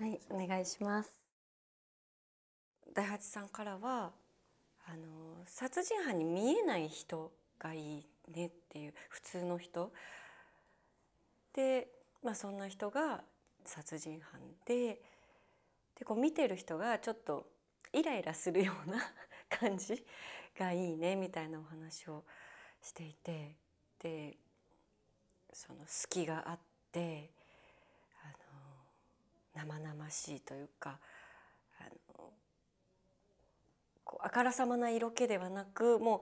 はいお願いします大八さんからはあの殺人犯に見えない人がいいねっていう普通の人で、まあ、そんな人が殺人犯ででこう見てる人がちょっとイライラするような 感じがいいねみたいなお話をしていてでその隙があって生々しいというかあのこうあからさまな色気ではなくもう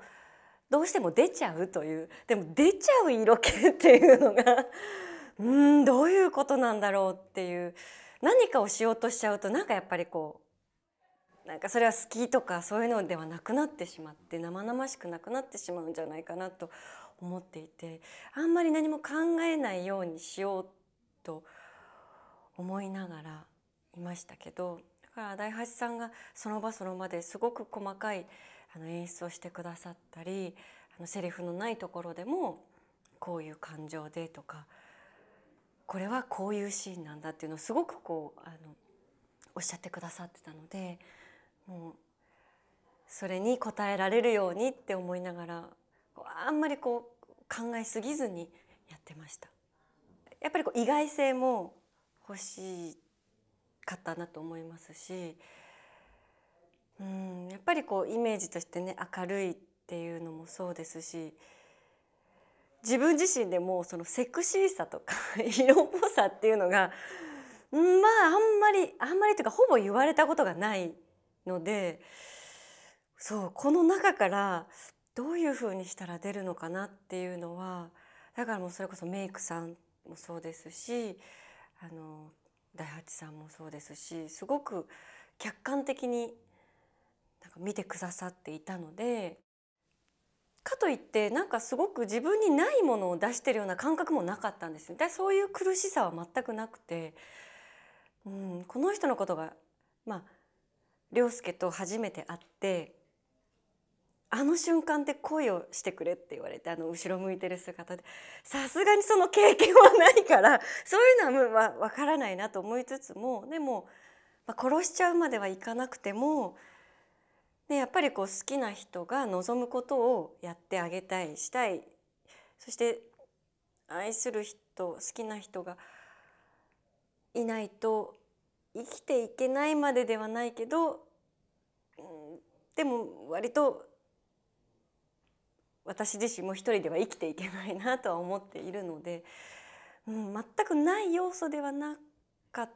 どうしても出ちゃうというでも出ちゃう色気っていうのが うんどういうことなんだろうっていう何かをしようとしちゃうとなんかやっぱりこうなんかそれは好きとかそういうのではなくなってしまって生々しくなくなってしまうんじゃないかなと思っていてあんまり何も考えないようにしようと思いながらいましたけどだから大橋さんがその場その場ですごく細かいあの演出をしてくださったりあのセリフのないところでもこういう感情でとかこれはこういうシーンなんだっていうのをすごくこうあのおっしゃってくださってたのでもうそれに応えられるようにって思いながらあんまりこう考えすぎずにやってました。やっぱりこう意外性も欲しかったなと思いますしうんやっぱりこうイメージとしてね明るいっていうのもそうですし自分自身でもそのセクシーさとか 色っぽさっていうのがまああんまりあんまりというかほぼ言われたことがないのでそうこの中からどういうふうにしたら出るのかなっていうのはだからもうそれこそメイクさんもそうですしあの大八さんもそうですしすごく客観的になんか見てくださっていたのでかといってなんかすごく自分にないものを出してるような感覚もなかったんですでそういう苦しさは全くなくて、うん、この人のことがまあ涼介と初めて会ってあの瞬間で恋をしてくれって言われてあの後ろ向いてる姿でさすがにその経験はないからそういうのは分からないなと思いつつもでも、まあ、殺しちゃうまではいかなくてもでやっぱりこう好きな人が望むことをやってあげたいしたいそして愛する人好きな人がいないと生きていけないまでではないけどでも割と私自身も一人では生きていけないなとは思っているので、うん、全くない要素ではなかっ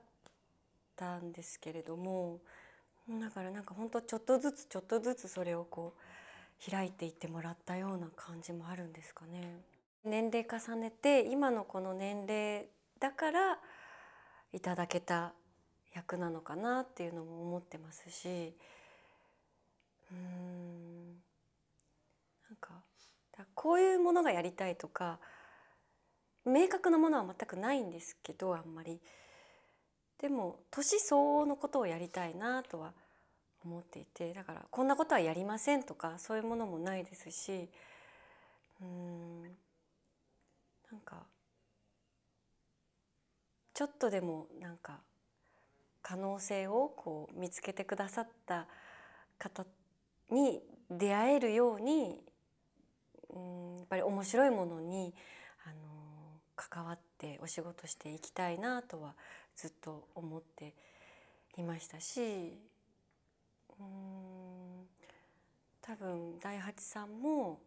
たんですけれどもだからなんかほんとちょっとずつちょっとずつそれをこう開いていってもらったような感じもあるんですかね。年齢重ねて今のこの年齢だからいただけた役なのかなっていうのも思ってますしうんこういうものがやりたいとか明確なものは全くないんですけどあんまりでも年相応のことをやりたいなとは思っていてだからこんなことはやりませんとかそういうものもないですしうんなんかちょっとでもなんか可能性をこう見つけてくださった方に出会えるようにうんやっぱり面白いものにあの関わってお仕事していきたいなとはずっと思っていましたしうん多分大八さんも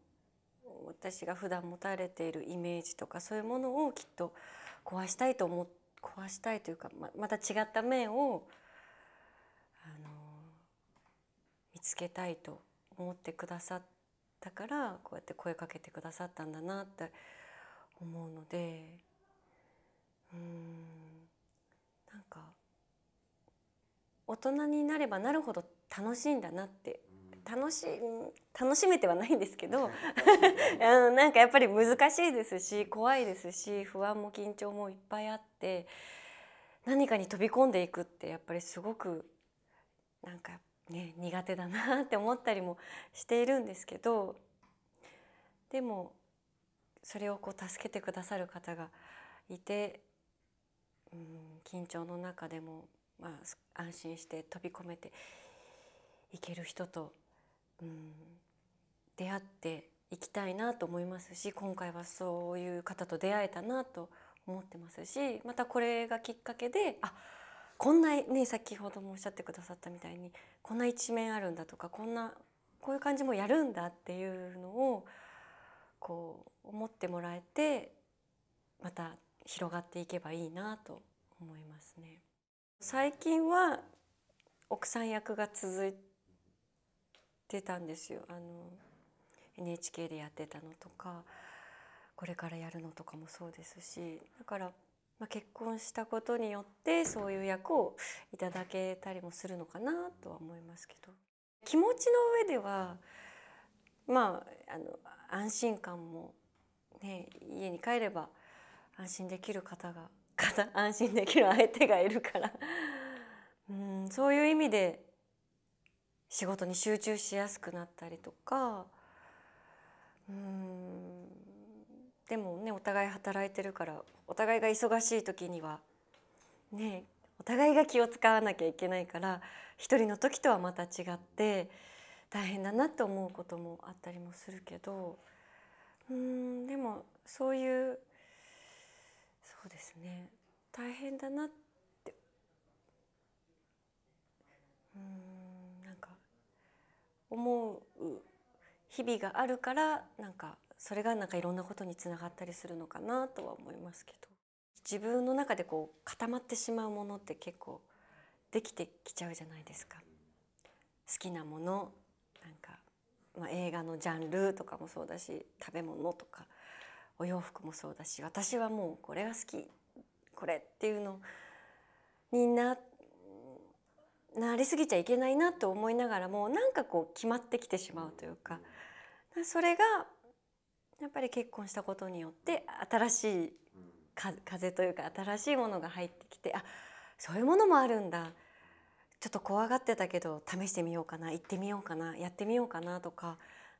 私が普段持たれているイメージとかそういうものをきっと壊したいと思壊したいというかままた違った面をあの見つけたいと思ってくださって。だからこうやって声かけてくださったんだなって思うのでうんなんか大人になればなるほど楽しいんだなって楽し楽しめてはないんですけど なんかやっぱり難しいですし怖いですし不安も緊張もいっぱいあって何かに飛び込んでいくってやっぱりすごくなんかやっぱね、苦手だなって思ったりもしているんですけどでもそれをこう助けてくださる方がいて、うん、緊張の中でも、まあ、安心して飛び込めていける人と、うん、出会っていきたいなと思いますし今回はそういう方と出会えたなと思ってますしまたこれがきっかけであっこんなね先ほどもおっしゃってくださったみたいにこんな一面あるんだとかこんなこういう感じもやるんだっていうのをこう思ってもらえてまた広がっていけばいいなと思いますね。最近は奥さん役が続いてたんですよあの NHK でやってたのとかこれからやるのとかもそうですしだからまあ、結婚したことによってそういう役をいただけたりもするのかなとは思いますけど気持ちの上ではまああの安心感も、ね、家に帰れば安心できる方が方安心できる相手がいるからうんそういう意味で仕事に集中しやすくなったりとかうんでもねお互い働いてるからお互いが忙しい時にはねお互いが気を使わなきゃいけないから一人の時とはまた違って大変だなって思うこともあったりもするけどうんでもそういうそうですね大変だなってうんなんか思う日々があるからなんかそれがなんかいろんなことにつながったりするのかなとは思いますけど自分の中でこう固まってしまうものって結構できてきちゃうじゃないですか好きなものなんか、まあ、映画のジャンルとかもそうだし食べ物とかお洋服もそうだし私はもうこれが好きこれっていうのにななりすぎちゃいけないなと思いながらもなんかこう決まってきてしまうというかそれがやっぱり結婚したことによって新しい風というか新しいものが入ってきてあそういうものもあるんだちょっと怖がってたけど試してみようかな行ってみようかなやってみようかなとか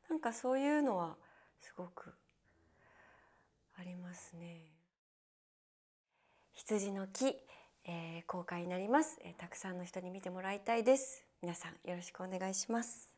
なんかそういうのはすごくありますね。羊の木、えー、公開になります、えー、たくさんの人に見てもらいたいです皆さんよろしくお願いします